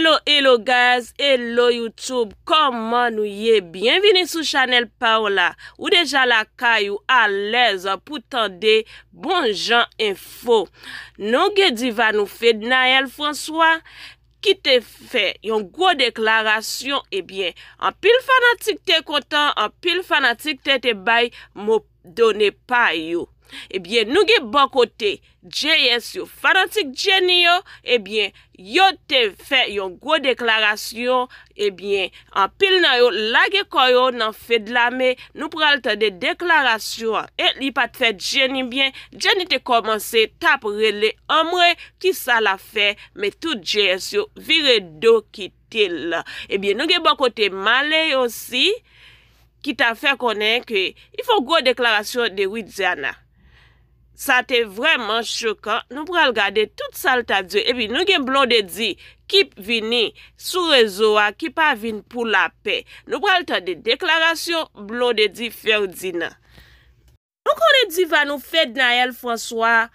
Hello, hello guys, hello Youtube, comment nous y est? Bienvenue sur chanel Paola, ou déjà la caille ou à l'aise, en poutant des bon gens info. Non guet d'y va nou fèd, Nael François, ki te fè, yon gwo deklarasyon, e eh bien, en pile fanatique te kontan, en pile fanatique te te bay, mou donè pa you. Ebyen nou ge bon kote JSU fadansik jeni yo Ebyen yo te fe yon go deklarasyon Ebyen an pil na yo la ge koyo nan fedlame Nou pralte de deklarasyon Et li pat fe jeni bien Jeni te komanse tap rele omre ki sa la fe Me tout JSU vire do ki tel Ebyen nou ge bon kote male yo si Ki ta fe konen ke I fon go deklarasyon de Rizana Sa te vreman chokan, nou pral gade tout sa lta diyo. Epi nou gen blon de di, kip vini sou rezo wa, kip avin pou la pe. Nou pral ta de deklarasyon, blon de di fèw di nan. Nou kon de di va nou fèd nan el François,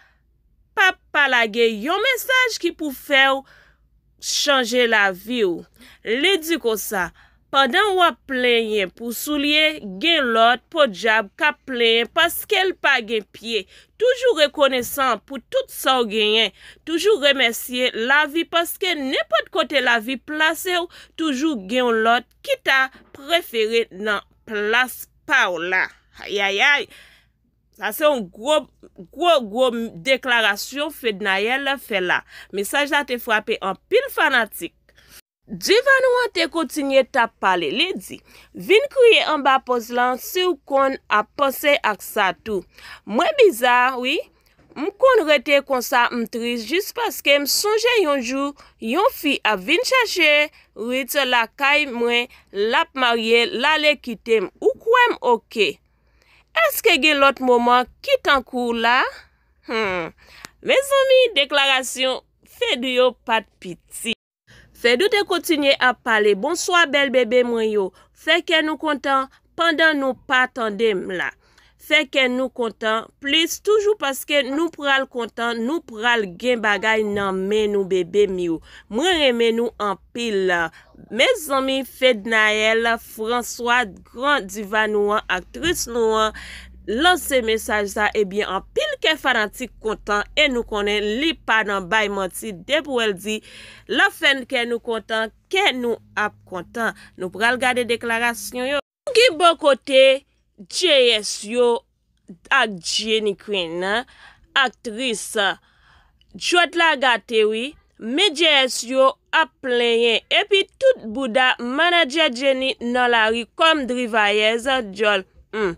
pa pala gen yon mensaj ki pou fèw chanje la vi ou. Le di ko sa, padan wap plenye pou sou liye gen lot pou djab ka plenye paske el pa gen pie ou. Toujou rekonesan pou tout sa ou genyen, toujou remersye la vi paske ne pot kote la vi plase ou toujou genyon lot ki ta preferen nan plase pa ou la. Ayayay, sa se yon gwo gwo gwo deklarasyon fe de nayel la fe la. Mesaj la te fwapen an pil fanatik. Diwa nou an te koutinye ta pale, le di. Vin kriye an ba pos lan si ou kon ap pose ak sa tou. Mwen bizar, oui, m kon rete konsa m tris jis paske m sonje yon jou yon fi ap vin chache wite la kay mwen lap marye lale kitem ou kouem oke. Eske gen lot mouman kit an kou la? Hmm. Me zon mi deklarasyon fe duyo pat piti. Fè doute kontinye ap pale, bonsoy bel bebe mwen yo. Fè ken nou kontan, pandan nou patandem la. Fè ken nou kontan, plis toujou paske nou pral kontan, nou pral gen bagay nan men nou bebe mwen yo. Mwen remen nou an pil la. Me zami Fèd Nael, François Grand-Divan ou an, aktris nou an. lanse mesaj sa ebyen eh an pil ke fadan ti kontan e nou konen li pa nan bayman ti de pou el di la fen ke nou kontan, ke nou ap kontan. Nou pral gade deklarasyon yo. Mou ki bon kote, J.S. yo ak Jenny Quinn, aktris, jwet la gatewi, me J.S. yo ap leyen, epi tout bouda, manajer Jenny non la ri, kom drivayez, jol, mou, hmm.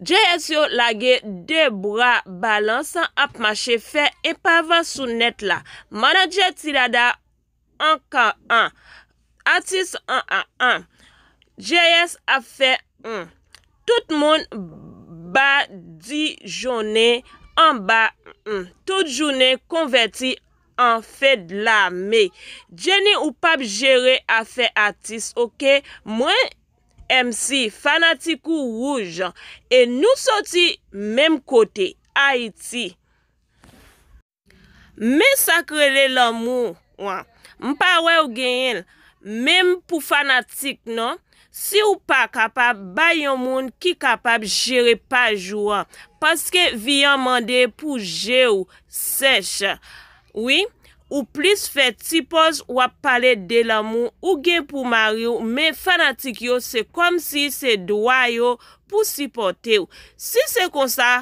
Jeyes yo lage de bra balansan ap mache fe ep avan sou net la. Mana jeye ti lada anka an. Atis an an an. Jeyes ap fe an. Tout moun ba di jounen an ba an. Tout jounen konverti an fe dla me. Je ne ou pap jere ap fe atis okey. Mwen. MC, fanatikou rouj, e nou soti mem kote, Haiti. Me sakre le lomou, mpa we ou genyen, mem pou fanatik nou, si ou pa kapab, bay yon moun ki kapab jere pa jouan, paske vi yon mande pou jè ou, sech. Ouye? Ou plis fe tipoz wap pale de la moun ou gen pou mar yon. Men fanatik yon se kom si se dwa yon pou sipote yon. Si se konsa,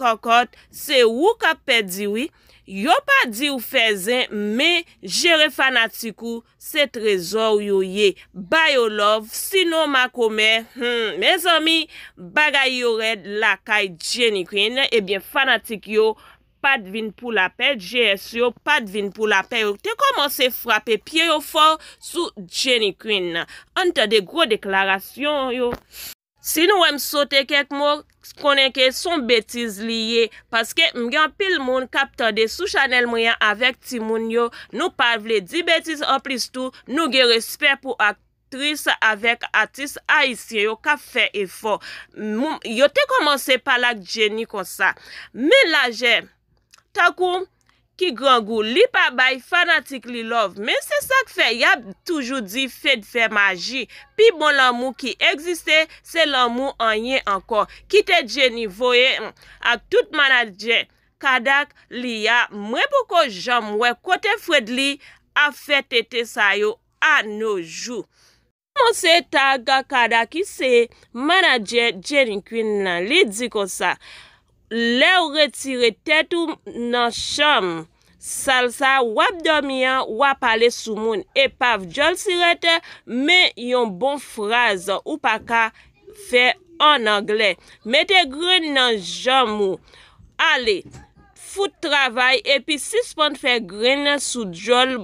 kankot, se wou ka pedi yon. Yon pa di yon fezen, men jere fanatik yon se trezor yon ye. Bayo love, sino makome, hmm, mez ami, bagay yon red lakay jenikwen. Ebyen, eh fanatik yon. pa dvin pou la pe, GSE yo, pa dvin pou la pe, yo te komanse frape pie yo for, sou Jenny Queen, an te de gro deklarasyon yo, si nou wèm sote kek mò, konen ke son betiz liye, paske mgen pil moun, kapte de sou chanel mwen, avek ti moun yo, nou pa vle di betiz an plistou, nou gen resper pou aktris, avek atis aisyen yo, ka fe efor, yo te komanse palak Jenny kon sa, men la jè, Takou ki gangou li pa bay fanatik li love. Men se sak fe, ya toujou di fe de fe maji. Pi bon lanmou ki egziste, se lanmou anye ankon. Kite dje nivoye mm, ak tout manat dje kadak li ya mwen pou ko jamwe kote fwed li a fe tete sayo anoujou. Mwen se ta ga kadak ki se manat dje dje rin kwen nan li di kon sa. Le ou re tire tetou nan chom. Salsa wap domyan wap ale sou moun. E pav djol sirete men yon bon fraz ou paka fe en angle. Mete gren nan jom ou. Ale, fout travay epi sispon fe gren sou djol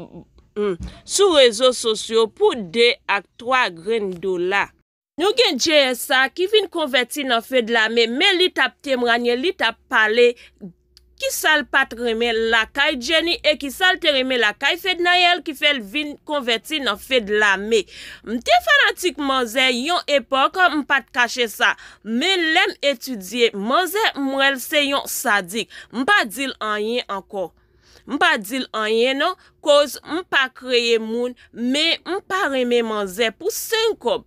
sou rezo sosyo pou de ak 3 gren do la. Nou gen djeye sa ki vin konverti nan fed la me, me li tap temranye, li tap pale, ki sal pat reme lakay jeni, e ki sal terreme lakay fed nayel, ki fel vin konverti nan fed la me. Mte fanatik manze, yon epok, an m pat kache sa. Me lem etudye, manze mrel se yon sadik. M pa dil anye anko. M pa dil anye non, koz m pa kreye moun, me m pa reme manze pou sen kob.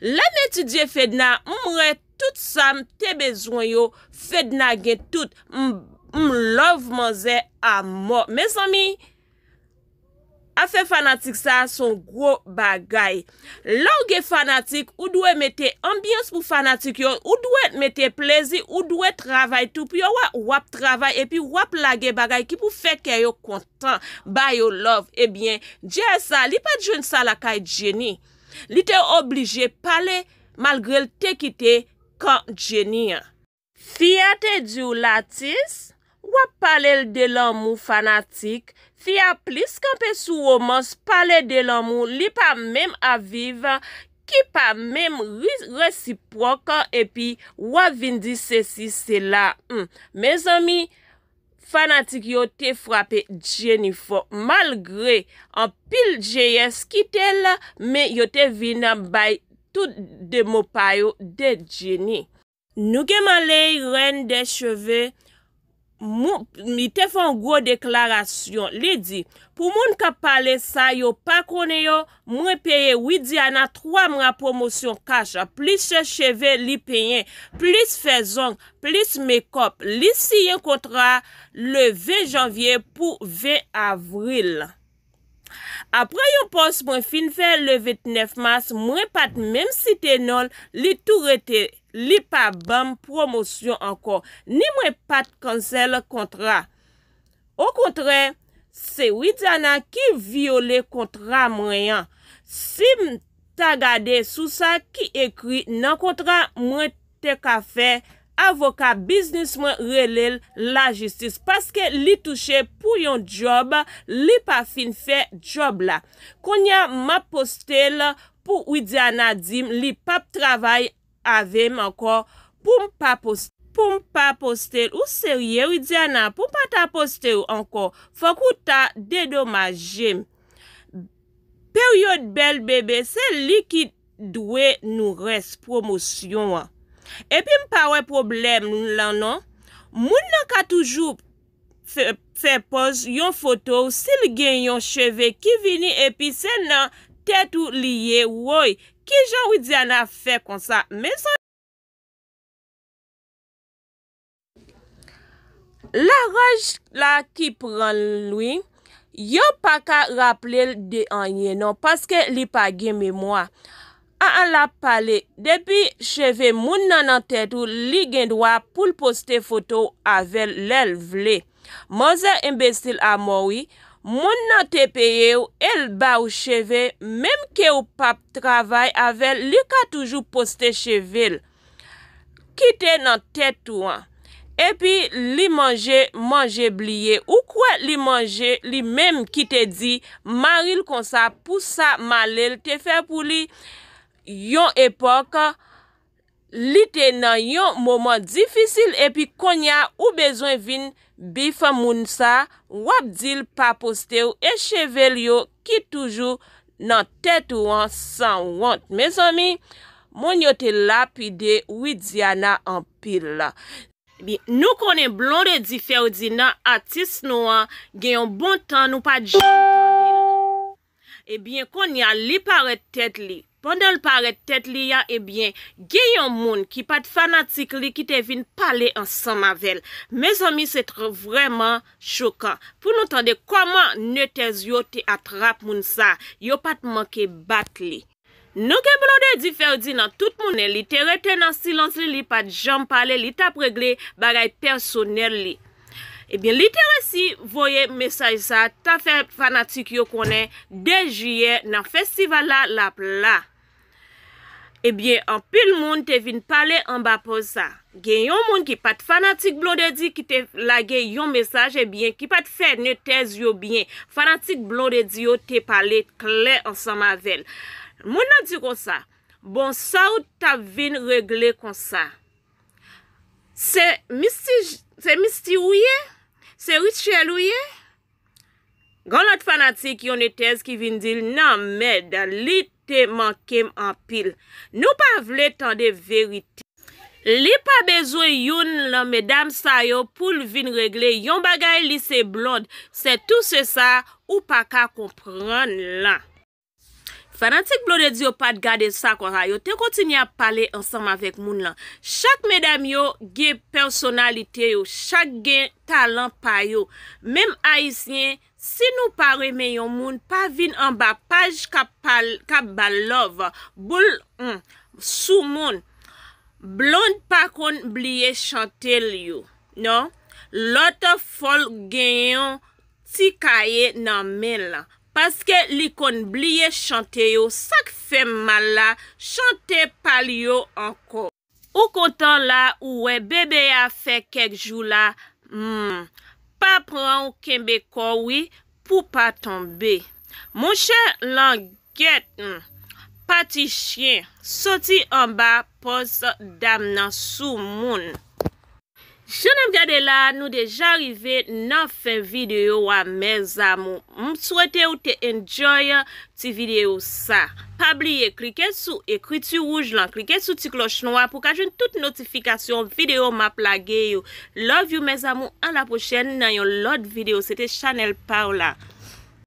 La neti dje fedna, mwre tout sam te bezon yo fedna gen tout. Mw m'm, love manze a mo. Mes ami, afe fanatik sa son gro bagay. La ou gen fanatik, ou dwe mete ambiyans pou fanatik yo, ou dwe mete plezi, ou dwe travay tou. Pyo wap travay, epi wap lage bagay ki pou feke yo kontan, ba yo love. Ebyen, eh dje sa, li pa djen sa la kay geni. Li te oblije pale, malgre l te kite kan jenye. Fiya te diw latis, wap pale l de lanmou fanatik. Fiya plis kanpe sou wamos pale de lanmou li pa mem aviv, ki pa mem resipwaka epi wavindi sese se la. Hmm. Me zomi, Fanatik yo te frape Jenifor malgre an pil jeye skitel me yo te vina bay tout de mopayo de Jeni. Nou keman le ren de cheve? Mi te fè an gwo deklarasyon li di, pou moun ka pale sa yo pa kone yo, mwen peye widi ana 3 mwa promosyon kache, plis se cheve li peyen, plis fezon, plis mekop, li si yon kontra le 20 janvye pou 20 avril. Apre yon pos mwen fin fè le 29 mars, mwen pat mèm si te nol li tou rete li pa bèm promosyon anko, ni mwen pat kansèl kontra. O kontre, se wè djanan ki viole kontra mwen yon. Si m ta gade sou sa ki ekri nan kontra mwen te ka fè mwen. Avoka, biznisman, relel, la jistis. Paske li touche pou yon job, li pa fin fe job la. Konya ma postel pou widyana dim, li pap travay avem anko. Poum pa postel, poum pa postel. Ou serye widyana, poum pa ta postel anko. Fok ou ta dedomaje. Periode bel bebe, se li ki dwe nou res promosyon an. Epi m pa wè problem nou lan nou, moun nan ka toujou fè pos yon fotou, sil gen yon cheve ki vini epi sen nan tetou liye woy. Ki jan wè di an a fè konsa, men san yon cheve ki vini epi sen nan tetou liye woy. La raj la ki pran loui, yo pa ka raple de anye nou, paske li pa gen mèmoa. A an la pale, depi cheve moun nan nan tetou li gen dwa pou l poste foto avèl lèl vle. Mose imbesil a moui, moun nan tepeye ou el ba ou cheve, mèm ke ou pap travay avèl li ka toujou poste cheve l. Kite nan tetou an. Epi li manje, manje blye. Ou kwa li manje, li mèm ki te di, maril konsa pou sa malèl te fe pou li. Yon epok li te nan yon mouman difisil epi konya ou bezwen vin bifa moun sa wap dil pa poste ou e chevel yo ki toujou nan tet ou an san want. Mes ami, moun yo te lapide ou idiana an pil la. Nou konen blonde dife ou di nan atis nou an gen yon bon tan ou pa jen tan li la. Ebyen konya li paret tet li. Pendèl paret tèt li ya, ebyen, eh gey yon moun ki pat fanatik li ki te vin pale ansan mavel. Me zon mi se tre vreman chokan. Poun noutande kouman ne te zyo te atrap moun sa, yo pat manke bat li. Nou ke blonde di ferdi nan tout mounen, li te reten nan silans li li pat jom pale, li tap regle bagay personer li. Ebyen, eh li te resi voye mesaj sa ta fe fanatik yo konen de jye nan festival la lapla. Ebyen, an pil moun te vin pale an ba po sa. Gen yon moun ki pat fanatik blon de di ki te lage yon mesaj ebyen, ki pat fè nè te zyo byen. Fanatik blon de di yo te pale kle ansan mavel. Moun nan di kon sa, bon sa ou ta vin regle kon sa, se misti ouye? Gan lot fanatik yon etez ki vin dil, nan mè, dal li te mankem an pil. Nou pa vle tan de verite. Li pa bezwe yon lan, medam sa yo, pou vin regle, yon bagay li se blond, se tout se sa, ou pa ka kompran lan. Fanatik blond ete di yo, pat gade sa kwa rayo, te kontinye a pale ansam avèk moun lan. Chak medam yo, gen personalite yo, chak gen talant pa yo. Mem a is nye, Si nou pare men yon moun, pa vin an ba paj ka balov. Boul, hmm, sou moun, blond pa kon bliye chante liyo. Non, lota fol genyon, ti kaye nan men lan. Paske li kon bliye chante yo, sak fe mal la, chante pal yo anko. Ou kontan la, ouwe, bebe a fe kek jou la, moun. Hmm, Pa pran ou kenbe kouwi pou pa tombe. Monshe lan get, hmm, pati chen, soti anba pos dam nan sou moun. Je nan gade la, nou deja arrive nan fin video wa, mez amou. M souwete ou te enjoya ti video sa. Pabliye, klike sou, ekri tu rouj lan, klike sou ti kloch noua pou kajoun tout notifikasyon video ma plage yo. Love you, mez amou, an la pochene nan yon lot video. Sete Chanel Paula.